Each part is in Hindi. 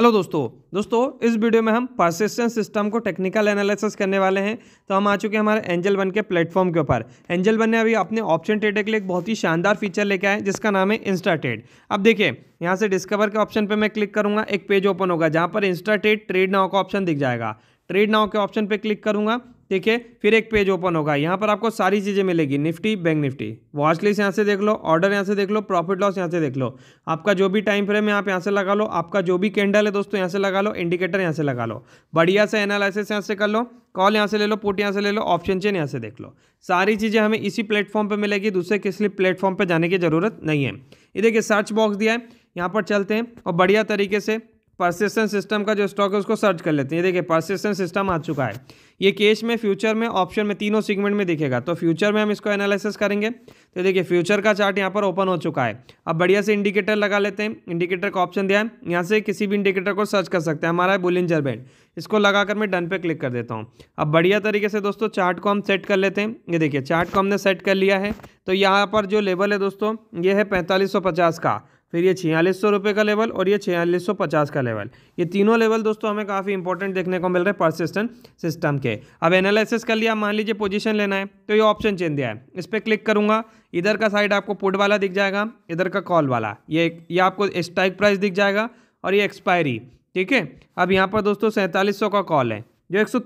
हेलो दोस्तों दोस्तों इस वीडियो में हम परसिस्टेंट सिस्टम को टेक्निकल एनालिसिस करने वाले हैं तो हम आ चुके हैं हमारे एंजल वन के प्लेटफॉर्म के ऊपर एंजल वन ने अभी अपने ऑप्शन ट्रेडर के लिए एक बहुत ही शानदार फीचर लेके आए जिसका नाम है इंस्टा ट्रेड अब देखिए यहाँ से डिस्कवर के ऑप्शन पर मैं क्लिक करूँगा एक पेज ओपन होगा जहाँ पर इंस्टा ट्रेड ट्रेड नाव का ऑप्शन दिख जाएगा ट्रेड नाव के ऑप्शन पर क्लिक करूँगा देखिए फिर एक पेज ओपन होगा यहाँ पर आपको सारी चीज़ें मिलेगी Nifty bank Nifty watch list यहाँ से देख लो ऑर्डर यहाँ से देख लो प्रॉफिट लॉस यहाँ से देख लो आपका जो भी टाइम फ्रेम है आप यहाँ से लगा लो आपका जो भी कैंडल है दोस्तों यहाँ से लगा लो इंडिकेटर यहाँ से लगा लो बढ़िया से एनालिसिस यहाँ से कर लो कॉल यहाँ से ले लो पुट यहाँ से ले लो ऑप्शन चेन यहाँ से देख लो सारी चीज़ें हमें इसी प्लेटफॉर्म पर मिलेगी दूसरे किसी प्लेटफॉर्म पर जाने की ज़रूरत नहीं है ये देखिए सर्च बॉक्स दिया है यहाँ पर चलते हैं और बढ़िया तरीके से परसिस्टेंट सिस्टम का जो स्टॉक है उसको सर्च कर लेते हैं ये देखिए परसिस्टेंट सिस्टम आ चुका है ये केस में फ्यूचर में ऑप्शन में तीनों सेगमेंट में दिखेगा तो फ्यूचर में हम इसको एनालिसिस करेंगे तो देखिए फ्यूचर का चार्ट यहाँ पर ओपन हो चुका है अब बढ़िया से इंडिकेटर लगा लेते हैं इंडिकेटर का ऑप्शन दिया है यहाँ से किसी भी इंडिकेटर को सर्च कर सकते हैं हमारा है बुलिंजर बैंड इसको लगाकर मैं डन पे क्लिक कर देता हूँ अब बढ़िया तरीके से दोस्तों चार्ट को हम सेट कर लेते हैं ये देखिए चार्ट को हमने सेट कर लिया है तो यहाँ पर जो लेवल है दोस्तों ये है पैंतालीस का फिर ये छियालीस सौ रुपये का लेवल और ये छियालीस सौ पचास का लेवल ये तीनों लेवल दोस्तों हमें काफ़ी इंपॉर्टेंट देखने को मिल रहे हैं परसिस्टेंट सिस्टम के अब एनालिसिस कर लिया मान लीजिए पोजीशन लेना है तो ये ऑप्शन चेंज दिया है इस पर क्लिक करूँगा इधर का साइड आपको पुट वाला दिख जाएगा इधर का कॉल वाला ये ये आपको स्ट्राइक प्राइस दिख जाएगा और ये एक्सपायरी ठीक है अब यहाँ पर दोस्तों सैंतालीस का कॉल है जो एक सौ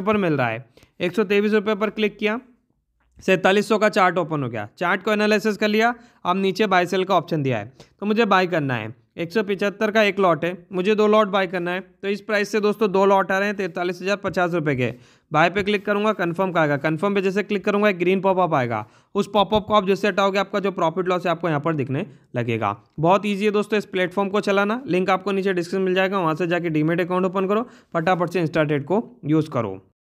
पर मिल रहा है एक सौ पर क्लिक किया सैंतालीस का चार्ट ओपन हो गया चार्ट को एनालिसिस कर लिया अब नीचे बाय सेल का ऑप्शन दिया है तो मुझे बाय करना है एक सौ पिचहत्तर का एक लॉट है मुझे दो लॉट बाय करना है तो इस प्राइस से दोस्तों दो लॉट आ रहे हैं तैंतालीस हज़ार पचास रुपये के बाय पे क्लिक करूंगा कंफर्म का आएगा कंफर्म पे जैसे क्लिक करूंगा एक ग्रीन पॉपअप आएगा उस पॉपअप को आप जैसे हटाओगे आपका जो प्रॉफिट लॉस है आपको यहाँ पर दिखने लगेगा बहुत ईजी है दोस्तों इस प्लेटफॉर्म को चलाना लिंक आपको नीचे डिस्क्रिप्शन मिल जाएगा वहाँ से जाकर डीमेट अकाउंट ओपन करो फटाफट से इंस्टा को यूज़ करो